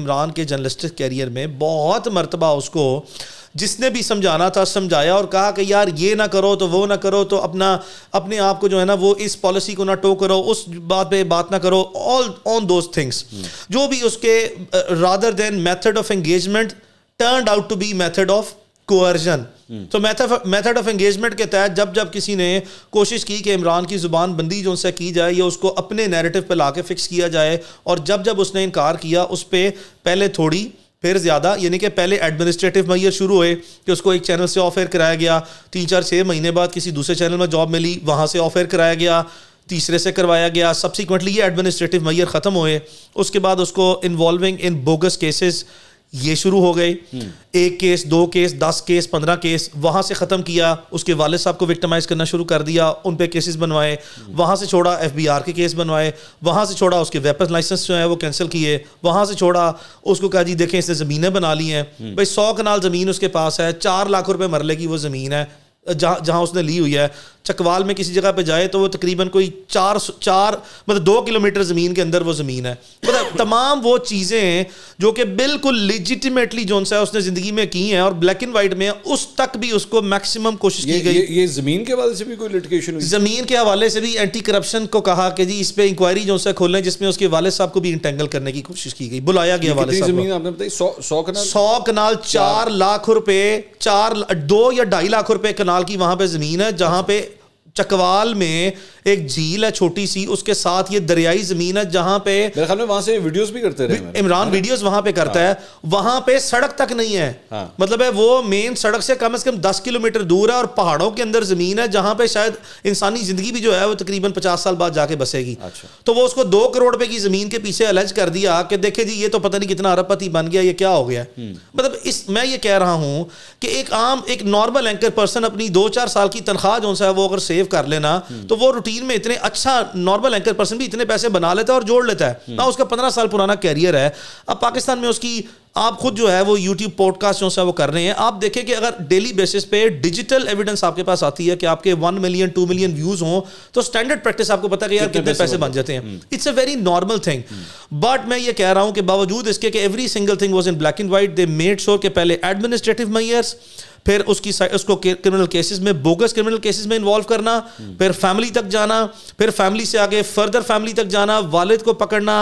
इमरान के journalistic career में बहुत मरतबा उसको जिसने भी समझाना था समझाया और कहा कि यार ये ना करो तो वो ना करो तो अपना अपने आप को जो है ना वो इस पॉलिसी को ना टो करो उस बात पे बात ना करो ऑल ऑन दोज थिंग्स जो भी उसके rather than method of engagement turn out to be method of coercion तो मेथड ऑफ एंगेजमेंट के तहत जब जब किसी ने कोशिश की कि इमरान की ज़ुबान बंदी जो उनसे की जाए या उसको अपने नैरेटिव पर ला के फिक्स किया जाए और जब जब उसने इनकार किया उस पर पहले थोड़ी फिर ज़्यादा यानी कि पहले एडमिनिस्ट्रेटिव मैयर शुरू हुए कि उसको एक चैनल से ऑफर कराया गया तीन चार छः महीने बाद किसी दूसरे चैनल में जॉब मिली वहाँ से ऑफर कराया गया तीसरे से करवाया गया सब्सिक्वेंटली ये एडमिनिस्ट्रेटिव मैयर ख़त्म हुए उसके बाद उसको इन्वॉल्विंग इन बोगस केसेस ये शुरू हो गए एक केस दो केस दस केस पंद्रह केस वहां से खत्म किया उसके वाले साहब को विक्टिमाइज करना शुरू कर दिया उन पे केसेस बनवाए वहां से छोड़ा एफ बी आर के केस बनवाए वहां से छोड़ा उसके वेपन लाइसेंस जो है वो कैंसिल किए वहां से छोड़ा उसको कहा जी देखें इसने ज़मीनें बना ली हैं भाई सौ कनाल ज़मीन उसके पास है चार लाख रुपए मरले की वो ज़मीन है जहां जहां उसने ली हुई है चकवाल में किसी जगह पे जाए तो वो तकरीबन कोई चार चार मतलब दो किलोमीटर ज़मीन के अंदर वो ज़मीन है मतलब तमाम वो चीज़ें हैं जो कि बिल्कुल लिजिटिमेटली जो सा उसने ज़िंदगी में की हैं और ब्लैक एंड वाइट में उस तक भी उसको मैक्सिमम कोशिश की गई ये, ये ज़मीन के हवाले से भी कोई लिटिकेशन ज़मीन के हवाले से भी एंटी करप्शन को कहा कि जी इस पर इंक्वायरी जो सा खोलें जिसमें उसके वाले साहब को भी इंटेंगल करने की कोशिश की गई बुलाया गया वाले सौ कनाल चार लाख रुपये चार दो या ढाई लाख रुपये कनाल की वहाँ पर ज़मीन है जहाँ पे चकवाल में एक झील है छोटी सी उसके साथ ये दरियाई जमीन है जहां पे मेरे ख्याल में वहां से वीडियोस भी करते रहे इमरान वीडियोस वहां पे करता हाँ। है वहां पे सड़क तक नहीं है हाँ। मतलब है वो मेन सड़क से कम से कम दस किलोमीटर दूर है और पहाड़ों के अंदर जमीन है जहां पे शायद इंसानी जिंदगी भी जो है वो तकरीबन पचास साल बाद जाके बसेगी अच्छा। तो वो उसको दो करोड़ रुपए की जमीन के पीछे अलर्ज कर दिया कि देखे जी ये तो पता नहीं कितना अरबपति बन गया ये क्या हो गया हम्म। मतलब इस मैं ये कह रहा हूं कि एक आम एक नॉर्मल एंकर पर्सन अपनी दो चार साल की तनख्वाह जो है वो अगर सेव सेव कर लेना तो वो रूटीन में इतने अच्छा नॉर्मल एंकर पर्सन भी इतने पैसे बना लेता है और जोड़ लेता है ना उसका पंद्रह साल पुराना कैरियर है अब पाकिस्तान में उसकी आप खुद जो है वो यूट्यूब पॉडकास्ट जो है वो कर रहे हैं आप देखें कि अगर डेली बेसिस पे डिजिटल एविडेंस आपके पास आती है कि आपके one million two million views हो तो स्टैंडर्ड प्रैक्टिस आपको पता है कि यार कितने पैसे बन जाते हैं it's a very normal thing but मैं ये कह रहा हूं कि बावजूद इसके कि every single thing was in black and white they made शोर के पहले एडमिनिस्ट्रेटिव मैयर्स फिर उसकी उसको क्रिमिनल केसेस में बोगस क्रिमिनल केसेस में इन्वॉल्व करना फिर फैमिली तक जाना फिर फैमिली से आगे फर्दर फैमिली तक जाना वालिद को पकड़ना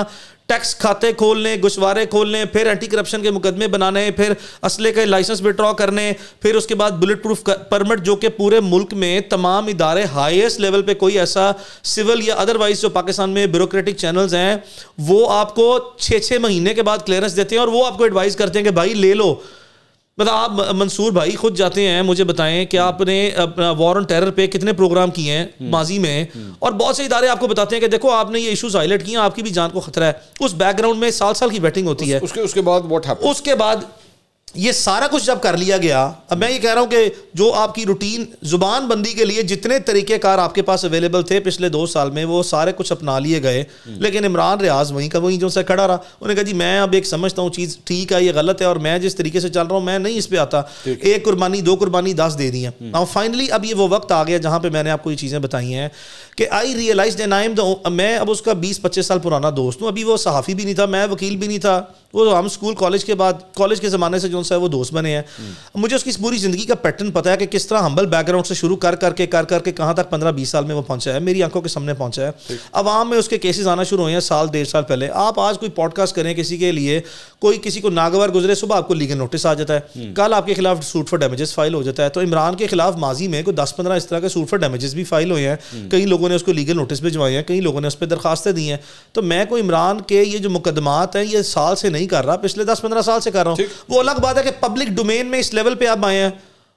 टैक्स खाते खोलने गुशवारे खोलने फिर एंटी करप्शन के मुकदमे बनाने फिर असले के लाइसेंस विड्रॉ करने फिर उसके बाद बुलेट प्रूफ परमिट जो कि पूरे मुल्क में तमाम इदारे हाईएस्ट लेवल पे कोई ऐसा सिविल या अदरवाइज जो पाकिस्तान में ब्यूरोक्रेटिक चैनल्स हैं वो आपको छः छः महीने के बाद क्लियरेंस देते हैं और वो आपको एडवाइस करते हैं कि भाई ले लो मतलब आप मंसूर भाई खुद जाते हैं मुझे बताएं कि आपने अपना वॉर ऑन टेरर पे कितने प्रोग्राम किए हैं हम्म। माजी में हम्म। और बहुत से इदारे आपको बताते हैं कि देखो आपने ये इश्यूज हाईलाइट किए आपकी भी जान को खतरा है उस बैकग्राउंड में साल साल की बैटिंग होती उस, है उसके उसके बाद व्हाट उसके बाद ये सारा कुछ जब कर लिया गया अब मैं ये कह रहा हूं कि जो आपकी रूटीन ज़ुबान बंदी के लिए जितने तरीक़ेकार आपके पास अवेलेबल थे पिछले दो साल में वो सारे कुछ अपना लिए गए हम्म। लेकिन इमरान रियाज वहीं का वहीं जो से खड़ा रहा उन्होंने कहा जी मैं अब एक समझता हूँ चीज़ ठीक है ये गलत है और मैं जिस तरीके से चल रहा हूँ मैं नहीं इस पर आता एक कुर्बानी दो कुर्बानी दस दे दी है और फाइनली अब ये वो वक्त आ गया जहां पर मैंने आपको ये चीज़ें बताई हैं कि I realise and I am मैं अब उसका बीस पच्चीस साल पुराना दोस्त हूँ अभी वो सहाफ़ी भी नहीं था मैं वकील भी नहीं था वो तो हम स्कूल कॉलेज के बाद कॉलेज के ज़माने से जो सा वो दोस्त बने हैं हम्म। मुझे उसकी पूरी ज़िंदगी का पैटर्न पता है कि किस तरह हम्बल बैकग्राउंड से शुरू कर करके कर करके कहाँ तक पंद्रह बीस साल में वो पहुँचा है मेरी आंखों के सामने पहुँचा है आवाम में उसके केसेज आना शुरू हुए हैं साल डेढ़ साल पहले आप आज कोई पॉडकास्ट करें किसी के लिए कोई किसी को नागवार गुजरे सुबह आपको लीगल नोटिस आ जाता है हम्म। कल आपके खिलाफ सूट फॉर डैमेजेस फाइल हो जाता है तो इमरान के खिलाफ माजी में कोई दस पंद्रह इस तरह के सूट फॉर डैमेजेस भी फाइल हुए हैं हम्म। कई लोगों ने उसको लीगल नोटिस भिजवाए हैं कई लोगों ने उस पर दरखास्तें दी हैं तो मैं को इमरान के ये जो मुकदमात हैं ये साल से नहीं नहीं कर रहा पिछले दस पंद्रह साल से कर रहा हूँ वो अलग बात है कि पब्लिक डोमेन में इस लेवल पे आप आए हैं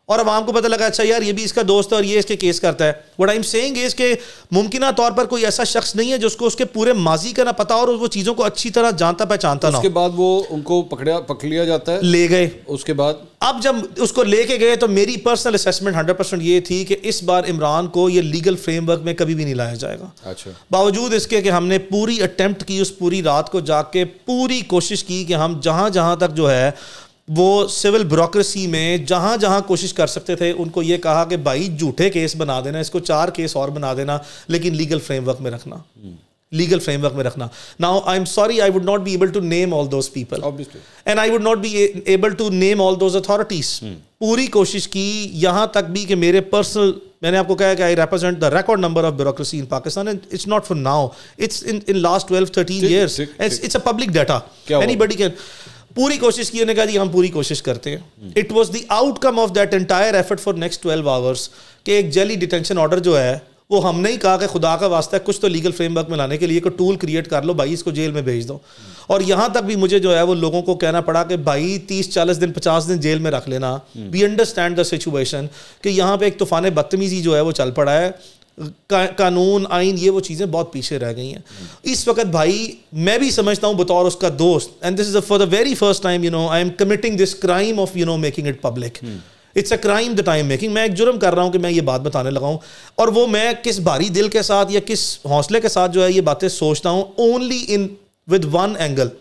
और अब को पता लगा अच्छा यार ये भी इसका दोस्त है और ये इसके केस करता है what I am saying is के मुमकिन तौर पर कोई ऐसा शख्स नहीं है जिसको उसके पूरे माजी का ना पता और वो चीज़ों को अच्छी तरह जानता पहचानता ना उसके बाद वो उनको पकड़ा पकड़ लिया जाता है ले गए उसके बाद अब जब उसको लेके गए तो मेरी पर्सनल असेसमेंट हंड्रेड परसेंट ये थी कि इस बार इमरान को ये लीगल फ्रेमवर्क में कभी भी नहीं लाया जाएगा अच्छा बावजूद इसके कि हमने पूरी अटैम्प्ट की उस पूरी रात को जाके पूरी कोशिश की कि हम जहाँ जहाँ तक जो है वो सिविल ब्यूरोक्रेसी में जहाँ जहाँ कोशिश कर सकते थे उनको ये कहा कि भाई झूठे केस बना देना इसको चार केस और बना देना लेकिन लीगल फ्रेमवर्क में रखना लीगल hmm. फ्रेमवर्क में रखना now I am sorry I would not be able to name all those people and I would not be able to name all those authorities पूरी कोशिश की यहाँ तक भी कि मेरे पर्सनल मैंने आपको कहा कि I represent the record number of bureaucracy in Pakistan and it's not for now it's in in last 12 13 years it's it's a public data anybody can पूरी कोशिश की उन्होंने कहा जी हम पूरी कोशिश करते हैं it was the outcome of that entire effort for next twelve hours के एक जेली डिटेंशन ऑर्डर जो है वो हमने ही कहा कि खुदा का वास्ता है कुछ तो लीगल फ्रेमवर्क में लाने के लिए को टूल क्रिएट कर लो भाई इसको जेल में भेज दो हम्म। और यहाँ तक भी मुझे जो है वो लोगों को कहना पड़ा कि भाई तीस चालीस दिन पचास दिन जेल में रख लेना वी अंडरस्टैंड द सिचुएशन कि यहाँ पे एक तूफान बदतमीजी जो है वो चल पड़ा है का, कानून आइन ये वो चीज़ें बहुत पीछे रह गई हैं इस वक्त भाई मैं भी समझता हूँ बतौर उसका दोस्त and this is for the very first time you know I am committing this crime of you know making it public it's a crime the time making मैं एक जुर्म कर रहा हूँ कि मैं ये बात बताने लगा हूँ और वो मैं किस भारी दिल के साथ या किस हौसले के साथ जो है ये बातें सोचता हूँ only in with one angle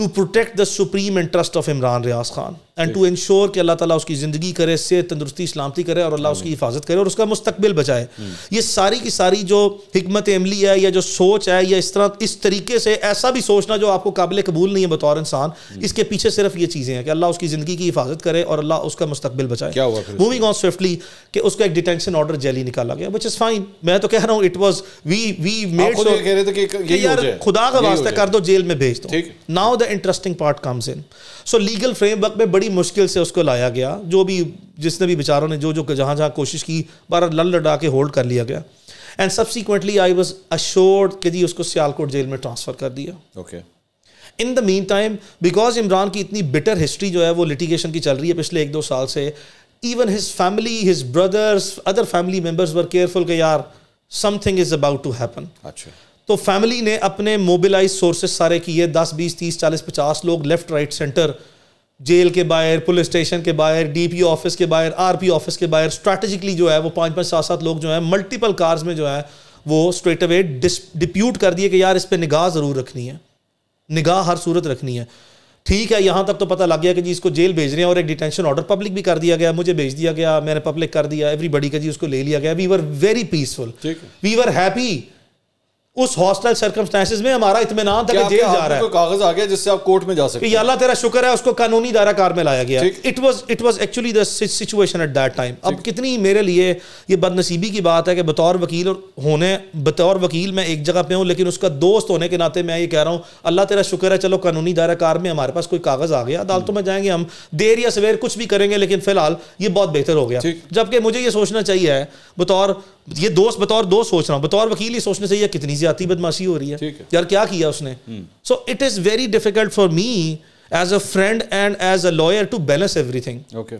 to protect the supreme interest of Imran Riaz Khan and to ensure कि अल्लाह ताला उसकी ज़िंदगी करे से तंदरुस्ती सलामती करे और अल्लाह हम्म। उसकी हिफाजत करे और उसका मुस्तबिल बचाए हम्म। ये सारी की सारी जो हमत अमली है या जो सोच है या इस तरह इस तरीके से ऐसा भी सोचना जो आपको काबिल कबूल नहीं है बतौर इंसान हम्म। इसके पीछे सिर्फ ये चीज़ें हैं कि अल्लाह उसकी ज़िंदगी की हिफाजत करे और अल्लाह उसका मुस्तबिल बचाए मूविंग ऑन स्विफ्टली कि उसका एक डिटेंशन ऑर्डर जेली निकाला गया विच इज़ फाइन मैं तो कह रहा हूँ it was we we made खुदा का वास्ता कर दो जेल में भेज दो now the interesting part comes in so legal framework में बड़ी मुश्किल से उसको लाया गया जो भी जिसने भी बेचारों ने जो जो जहाँ जहाँ कोशिश की बार लल लड़ा के होल्ड कर लिया गया and subsequently I was assured कि जी उसको सियालकोट जेल में ट्रांसफ़र कर दिया okay in the mean time because Imran की इतनी बिटर हिस्ट्री जो है वो लिटिगेशन की चल रही है पिछले एक दो साल से even his family his brothers other family members were careful के यार something is about to happen अच्छा तो फैमिली ने अपने मोबिलाइज सोर्सेस सारे किए दस बीस तीस चालीस पचास लोग लेफ्ट राइट सेंटर जेल के बाहर पुलिस स्टेशन के बाहर डीपी ऑफिस के बाहर आरपी ऑफिस के बाहर स्ट्रैटेजिकली जो है वो पांच पांच सात सात लोग जो है मल्टीपल कार्स में जो है वो स्ट्रेट अवे डिप्यूट कर दिए कि यार इस पर निगाह ज़रूर रखनी है निगाह हर सूरत रखनी है ठीक है यहाँ तक तो पता लग गया कि जी इसको जेल भेज रहे हैं और एक डिटेंशन ऑर्डर पब्लिक भी कर दिया गया मुझे भेज दिया गया मैंने पब्लिक कर दिया एवरीबडी का जी उसको ले लिया गया we were very peaceful we were happy उस हॉस्टल सर्कमस्टेंसेज में हमारा इतमान था कि जेल जा रहा है कागज आ गया जिससे आप कोर्ट में जा सकते हैं अल्लाह तेरा शुक्र है उसको कानूनी दायरा कार में लाया गया it was it was actually the situation at that time अब कितनी मेरे लिए ये बदनसीबी की बात है कि बतौर वकील और होने बतौर वकील मैं एक जगह पे हूँ लेकिन उसका दोस्त होने के नाते मैं ये कह रहा हूँ अल्लाह तेरा शुक्र है चलो कानूनी दायरा कार में हमारे पास कोई कागज़ आ गया अदालतों में जाएंगे हम देर या सवेर कुछ भी करेंगे लेकिन फिलहाल ये बहुत बेहतर हो गया जबकि मुझे ये सोचना चाहिए बतौर ये दोस्त बतौर दोस्त सोच रहा हूँ बतौर वकील ही सोचने से यह कितनी ज्यादा बदमाशी हो रही है, है यार क्या किया उसने so it is very difficult for me as a friend and as a lawyer to balance everything okay